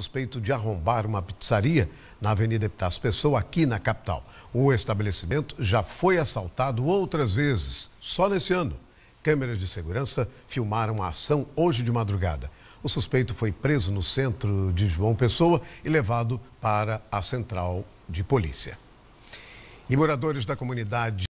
suspeito de arrombar uma pizzaria na Avenida Epitácio Pessoa, aqui na capital. O estabelecimento já foi assaltado outras vezes, só nesse ano. Câmeras de segurança filmaram a ação hoje de madrugada. O suspeito foi preso no centro de João Pessoa e levado para a central de polícia. E moradores da comunidade